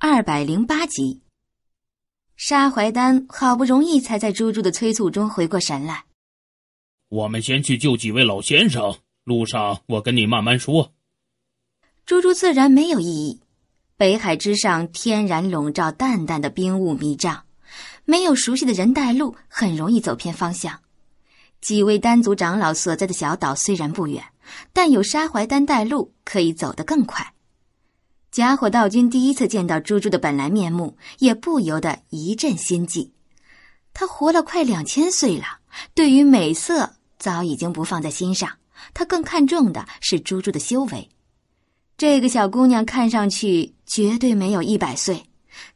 二百零八集，沙怀丹好不容易才在猪猪的催促中回过神来。我们先去救几位老先生，路上我跟你慢慢说。猪猪自然没有异议。北海之上，天然笼罩淡淡的冰雾迷障，没有熟悉的人带路，很容易走偏方向。几位丹族长老所在的小岛虽然不远，但有沙怀丹带路，可以走得更快。家伙道君第一次见到珠珠的本来面目，也不由得一阵心悸。他活了快两千岁了，对于美色早已经不放在心上。他更看重的是珠珠的修为。这个小姑娘看上去绝对没有一百岁，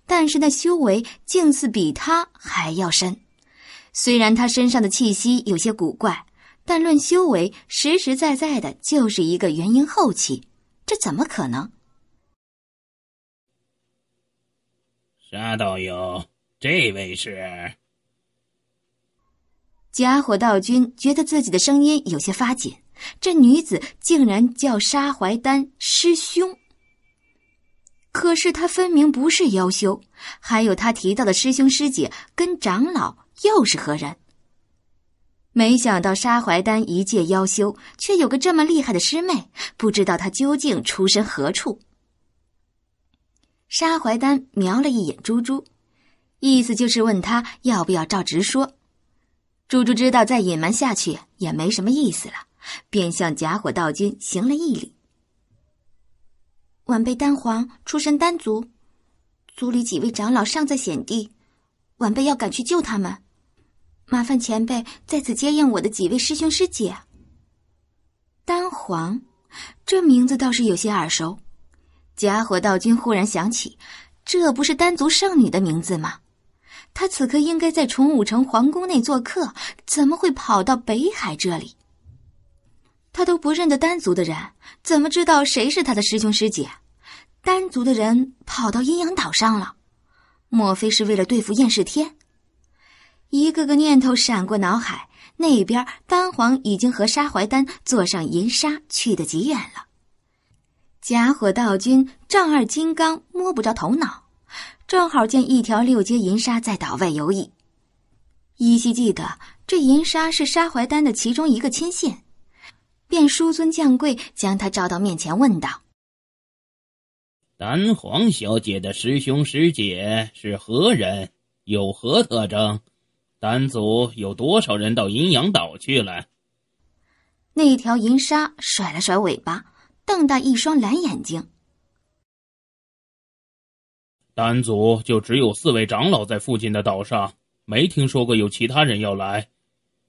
但是那修为竟似比他还要深。虽然她身上的气息有些古怪，但论修为，实实在在的就是一个元婴后期。这怎么可能？沙道友，这位是假火道君，觉得自己的声音有些发紧。这女子竟然叫沙怀丹师兄，可是她分明不是妖修。还有他提到的师兄师姐跟长老又是何人？没想到沙怀丹一介妖修，却有个这么厉害的师妹，不知道他究竟出身何处。沙怀丹瞄了一眼朱珠，意思就是问他要不要照直说。朱珠知道再隐瞒下去也没什么意思了，便向假火道君行了一礼：“晚辈丹皇出身丹族，族里几位长老尚在险地，晚辈要赶去救他们，麻烦前辈在此接应我的几位师兄师姐。”丹皇，这名字倒是有些耳熟。假火道君忽然想起，这不是丹族圣女的名字吗？他此刻应该在崇武城皇宫内做客，怎么会跑到北海这里？他都不认得丹族的人，怎么知道谁是他的师兄师姐？丹族的人跑到阴阳岛上了，莫非是为了对付燕世天？一个个念头闪过脑海。那边丹皇已经和沙怀丹坐上银沙，去得极远了。假火道君丈二金刚摸不着头脑，正好见一条六阶银沙在岛外游弋，依稀记得这银沙是沙怀丹的其中一个亲信，便殊尊降贵将他召到面前问道：“丹皇小姐的师兄师姐是何人？有何特征？丹族有多少人到阴阳岛去了？”那条银沙甩了甩尾巴。瞪大一双蓝眼睛。丹族就只有四位长老在附近的岛上，没听说过有其他人要来。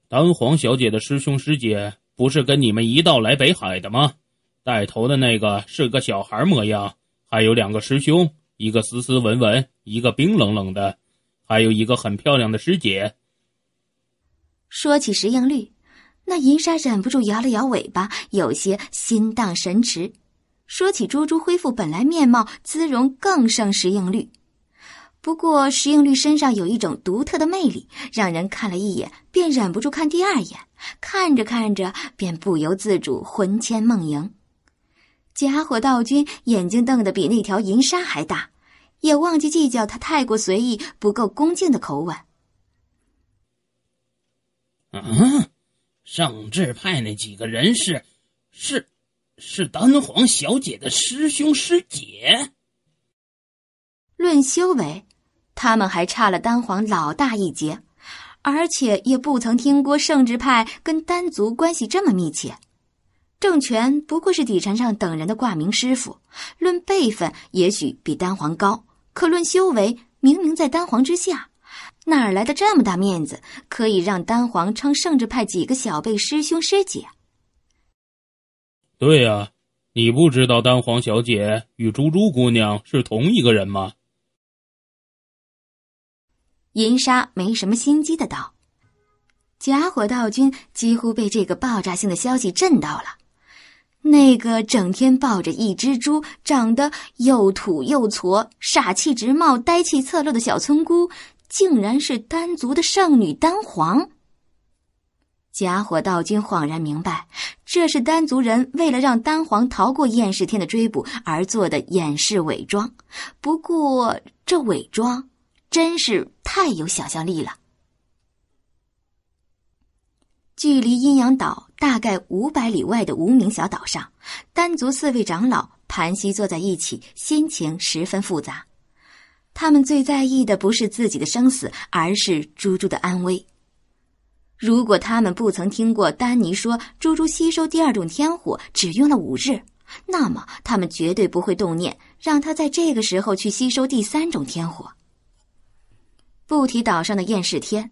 丹皇小姐的师兄师姐不是跟你们一道来北海的吗？带头的那个是个小孩模样，还有两个师兄，一个斯斯文文，一个冰冷冷的，还有一个很漂亮的师姐。说起石英绿。那银沙忍不住摇了摇尾巴，有些心荡神驰。说起猪猪恢复本来面貌，姿容更胜石英绿。不过石英绿身上有一种独特的魅力，让人看了一眼便忍不住看第二眼，看着看着便不由自主魂牵梦萦。家伙道君眼睛瞪得比那条银沙还大，也忘记计较他太过随意、不够恭敬的口吻。嗯。圣智派那几个人是，是，是丹皇小姐的师兄师姐。论修为，他们还差了丹皇老大一截，而且也不曾听过圣智派跟丹族关系这么密切。郑权不过是李禅上等人的挂名师傅，论辈分也许比丹皇高，可论修为，明明在丹皇之下。哪儿来的这么大面子，可以让丹皇称圣旨派几个小辈师兄师姐？对呀，你不知道丹皇小姐与猪猪姑娘是同一个人吗？银沙没什么心机的道，假火道君几乎被这个爆炸性的消息震到了。那个整天抱着一只猪，长得又土又矬，傻气直冒，呆气侧漏的小村姑。竟然是丹族的圣女丹皇。假火道君恍然明白，这是丹族人为了让丹皇逃过燕世天的追捕而做的掩饰伪装。不过这伪装真是太有想象力了。距离阴阳岛大概五百里外的无名小岛上，丹族四位长老盘膝坐在一起，心情十分复杂。他们最在意的不是自己的生死，而是猪猪的安危。如果他们不曾听过丹尼说猪猪吸收第二种天火只用了五日，那么他们绝对不会动念让他在这个时候去吸收第三种天火。不提岛上的厌世天，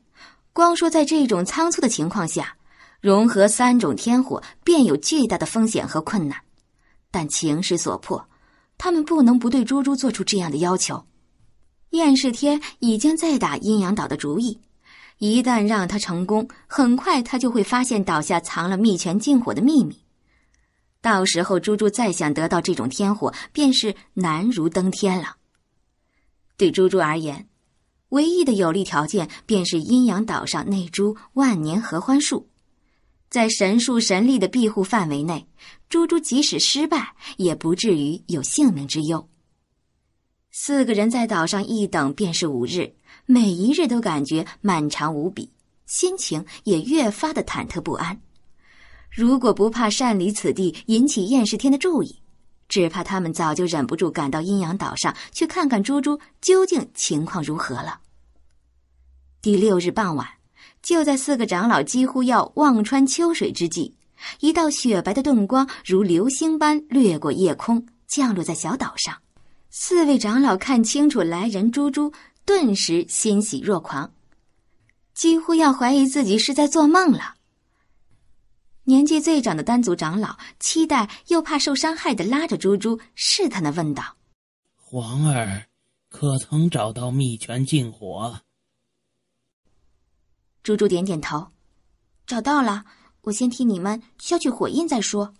光说在这种仓促的情况下，融合三种天火便有巨大的风险和困难。但情势所迫，他们不能不对猪猪做出这样的要求。燕世天已经在打阴阳岛的主意，一旦让他成功，很快他就会发现岛下藏了秘泉禁火的秘密。到时候，猪猪再想得到这种天火，便是难如登天了。对猪猪而言，唯一的有利条件便是阴阳岛上那株万年合欢树，在神树神力的庇护范围内，猪猪即使失败，也不至于有性命之忧。四个人在岛上一等便是五日，每一日都感觉漫长无比，心情也越发的忐忑不安。如果不怕擅离此地引起燕世天的注意，只怕他们早就忍不住赶到阴阳岛上去看看猪猪究竟情况如何了。第六日傍晚，就在四个长老几乎要望穿秋水之际，一道雪白的遁光如流星般掠过夜空，降落在小岛上。四位长老看清楚来人，猪猪顿时欣喜若狂，几乎要怀疑自己是在做梦了。年纪最长的丹族长老，期待又怕受伤害的拉着猪猪，试探的问道：“皇儿，可曾找到秘泉净火？”猪猪点点头：“找到了，我先替你们消去火印再说。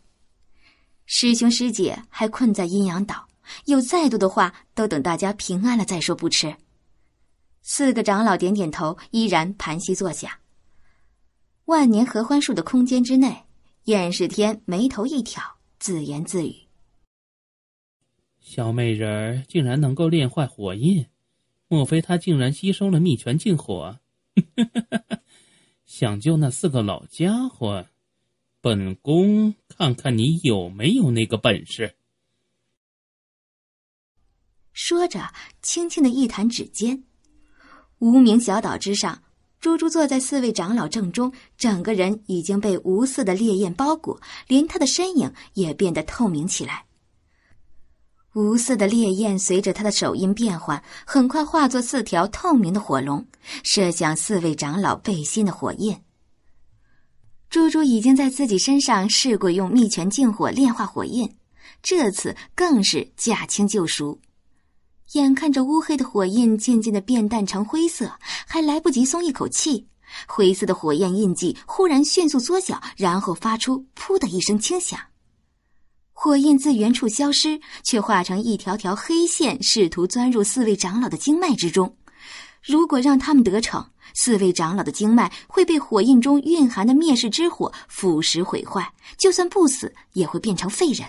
师兄师姐还困在阴阳岛。”有再多的话，都等大家平安了再说。不吃。四个长老点点头，依然盘膝坐下。万年合欢树的空间之内，燕世天眉头一挑，自言自语：“小美人竟然能够炼坏火印，莫非她竟然吸收了秘泉净火？想救那四个老家伙，本宫看看你有没有那个本事。”说着，轻轻的一弹指尖。无名小岛之上，珠珠坐在四位长老正中，整个人已经被无色的烈焰包裹，连他的身影也变得透明起来。无色的烈焰随着他的手印变换，很快化作四条透明的火龙，射向四位长老背心的火焰。猪珠已经在自己身上试过用秘泉净火炼化火焰，这次更是驾轻就熟。眼看着乌黑的火焰渐渐的变淡成灰色，还来不及松一口气，灰色的火焰印记忽然迅速缩小，然后发出“噗”的一声轻响，火焰自原处消失，却化成一条条黑线，试图钻入四位长老的经脉之中。如果让他们得逞，四位长老的经脉会被火焰中蕴含的灭世之火腐蚀毁坏，就算不死，也会变成废人。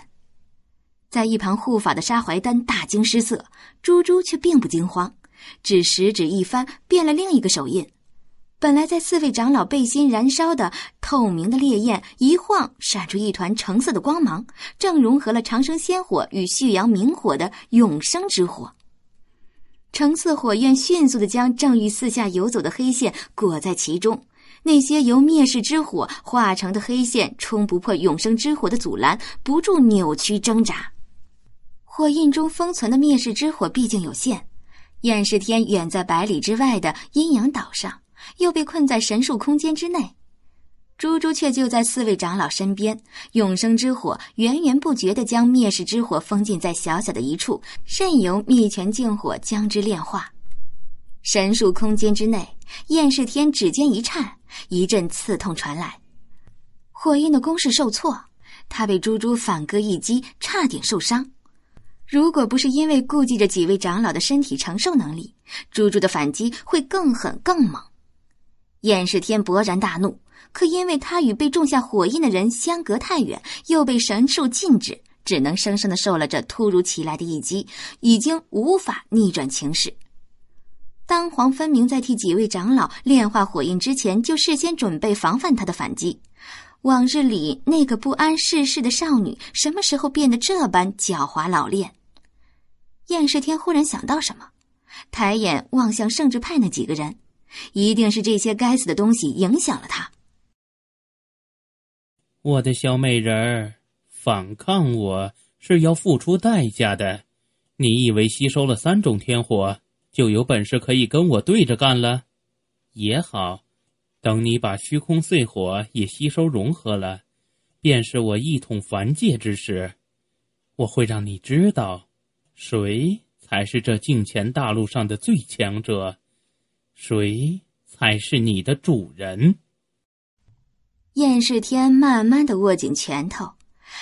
在一旁护法的沙怀丹大惊失色，珠珠却并不惊慌，只食指一翻，变了另一个手印。本来在四位长老背心燃烧的透明的烈焰，一晃闪出一团橙色的光芒，正融合了长生仙火与旭阳明火的永生之火。橙色火焰迅速的将正欲四下游走的黑线裹在其中，那些由灭世之火化成的黑线冲不破永生之火的阻拦，不住扭曲挣扎。火印中封存的灭世之火毕竟有限，燕世天远在百里之外的阴阳岛上，又被困在神树空间之内。猪猪却就在四位长老身边，永生之火源源不绝地将灭世之火封禁在小小的一处，任由秘泉净火将之炼化。神树空间之内，燕世天指尖一颤，一阵刺痛传来，火印的攻势受挫，他被猪猪反戈一击，差点受伤。如果不是因为顾忌着几位长老的身体承受能力，猪猪的反击会更狠更猛。燕世天勃然大怒，可因为他与被种下火印的人相隔太远，又被神术禁止，只能生生的受了这突如其来的一击，已经无法逆转情势。当黄分明在替几位长老炼化火印之前，就事先准备防范他的反击。往日里那个不谙世事的少女，什么时候变得这般狡猾老练？燕世天忽然想到什么，抬眼望向圣智派那几个人，一定是这些该死的东西影响了他。我的小美人儿，反抗我是要付出代价的。你以为吸收了三种天火就有本事可以跟我对着干了？也好，等你把虚空碎火也吸收融合了，便是我一统凡界之时，我会让你知道。谁才是这镜前大陆上的最强者？谁才是你的主人？燕世天慢慢的握紧拳头，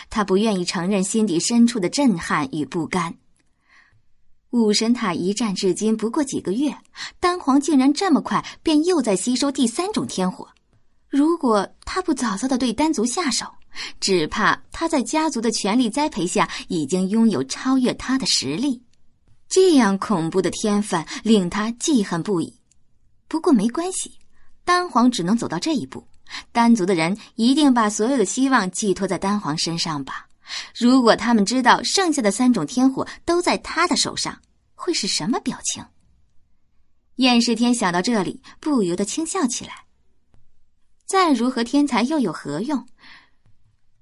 他不愿意承认心底深处的震撼与不甘。五神塔一战至今不过几个月，丹皇竟然这么快便又在吸收第三种天火。如果他不早早的对丹族下手，只怕他在家族的全力栽培下，已经拥有超越他的实力。这样恐怖的天分令他记恨不已。不过没关系，丹皇只能走到这一步。丹族的人一定把所有的希望寄托在丹皇身上吧？如果他们知道剩下的三种天火都在他的手上，会是什么表情？燕世天想到这里，不由得轻笑起来。再如何天才，又有何用？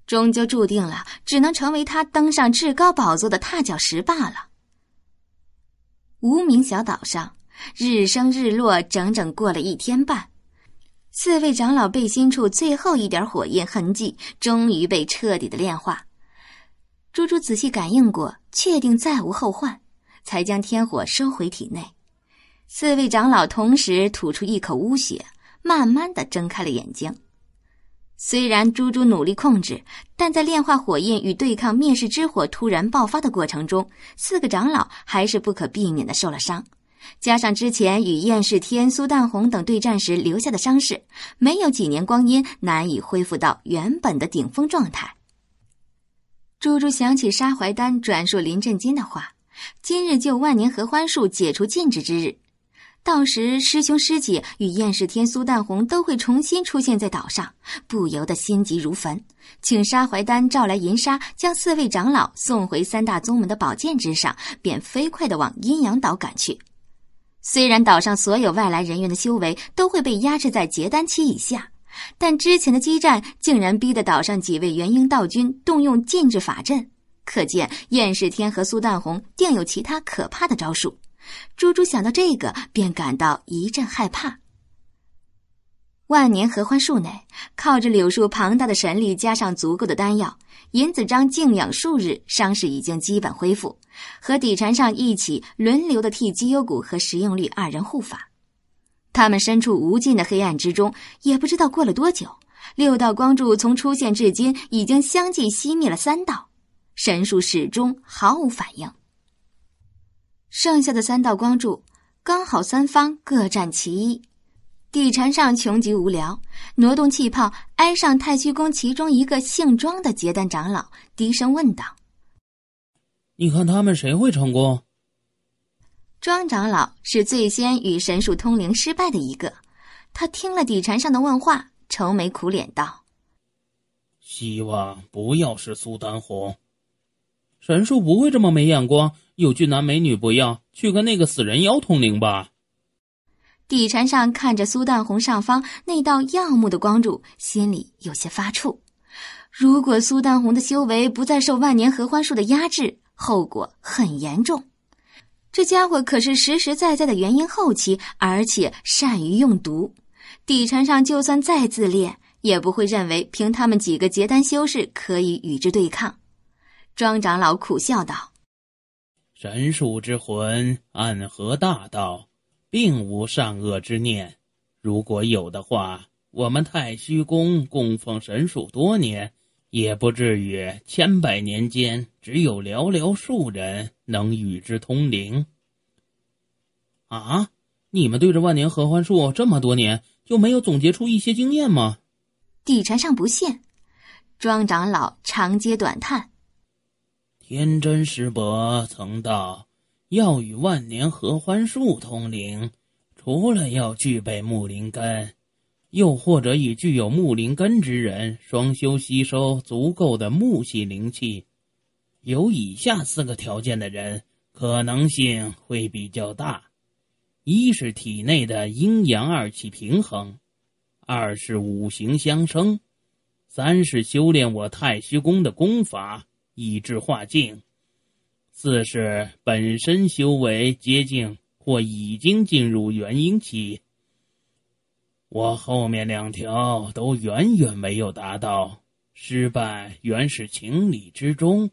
终究注定了，只能成为他登上至高宝座的踏脚石罢了。无名小岛上，日升日落，整整过了一天半。四位长老背心处最后一点火焰痕迹，终于被彻底的炼化。猪猪仔细感应过，确定再无后患，才将天火收回体内。四位长老同时吐出一口污血，慢慢的睁开了眼睛。虽然猪猪努力控制，但在炼化火焰与对抗灭世之火突然爆发的过程中，四个长老还是不可避免的受了伤。加上之前与燕世天、苏淡红等对战时留下的伤势，没有几年光阴，难以恢复到原本的顶峰状态。猪猪想起沙怀丹转述林振金的话：“今日就万年合欢树解除禁制之日。”到时，师兄师姐与燕世天、苏淡红都会重新出现在岛上，不由得心急如焚。请沙怀丹召来银沙，将四位长老送回三大宗门的宝剑之上，便飞快的往阴阳岛赶去。虽然岛上所有外来人员的修为都会被压制在结丹期以下，但之前的激战竟然逼得岛上几位元婴道君动用禁制法阵，可见燕世天和苏淡红定有其他可怕的招数。猪猪想到这个，便感到一阵害怕。万年合欢树内，靠着柳树庞大的神力加上足够的丹药，尹子章静养数日，伤势已经基本恢复。和底禅上一起轮流的替姬幽谷和石用绿二人护法。他们身处无尽的黑暗之中，也不知道过了多久。六道光柱从出现至今，已经相继熄灭了三道，神树始终毫无反应。剩下的三道光柱，刚好三方各占其一。底禅上穷极无聊，挪动气泡，挨上太虚宫其中一个姓庄的结丹长老，低声问道：“你看他们谁会成功？”庄长老是最先与神术通灵失败的一个，他听了底禅上的问话，愁眉苦脸道：“希望不要是苏丹红。”神树不会这么没眼光，有俊男美女不要去跟那个死人妖通灵吧。底禅上看着苏淡红上方那道耀目的光柱，心里有些发怵。如果苏淡红的修为不再受万年合欢树的压制，后果很严重。这家伙可是实实在在的元婴后期，而且善于用毒。底禅上就算再自恋，也不会认为凭他们几个结丹修士可以与之对抗。庄长老苦笑道：“神树之魂暗合大道，并无善恶之念。如果有的话，我们太虚宫供奉神树多年，也不至于千百年间只有寥寥数人能与之通灵。”啊！你们对这万年合欢树这么多年就没有总结出一些经验吗？地禅上不信。庄长老长嗟短叹。天真师伯曾道，要与万年合欢树通灵，除了要具备木灵根，又或者与具有木灵根之人双修，吸收足够的木系灵气，有以下四个条件的人可能性会比较大：一是体内的阴阳二气平衡，二是五行相生，三是修炼我太虚宫的功法。以致化境，四是本身修为接近或已经进入元婴期。我后面两条都远远没有达到，失败原是情理之中。